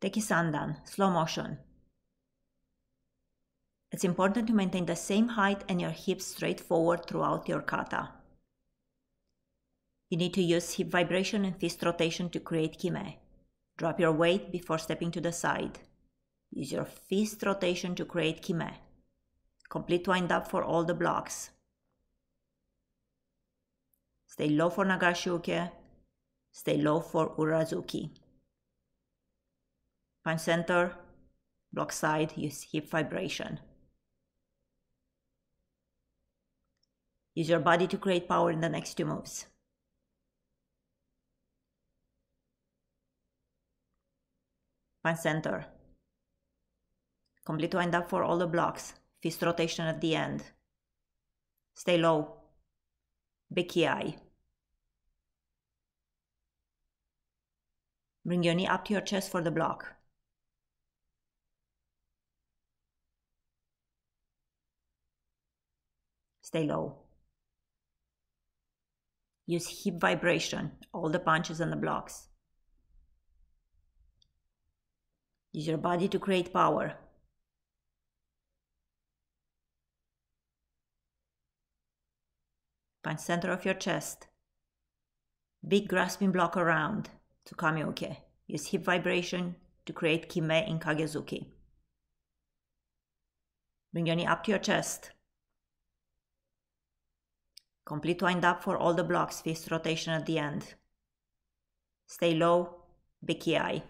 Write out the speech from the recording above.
Teki Sandan, slow motion. It's important to maintain the same height and your hips straight forward throughout your kata. You need to use hip vibration and fist rotation to create kime. Drop your weight before stepping to the side. Use your fist rotation to create kime. Complete wind up for all the blocks. Stay low for Nagashuke. Stay low for Urazuki center, block side, use hip vibration. Use your body to create power in the next two moves. Find center. Complete wind up for all the blocks. Fist rotation at the end. Stay low. Becky eye. Bring your knee up to your chest for the block. Stay low. Use hip vibration, all the punches and the blocks. Use your body to create power. Punch center of your chest. Big grasping block around to Kamioke. Use hip vibration to create Kime in Kagezuki. Bring your knee up to your chest. Complete wind up for all the blocks, fist rotation at the end. Stay low, big eye.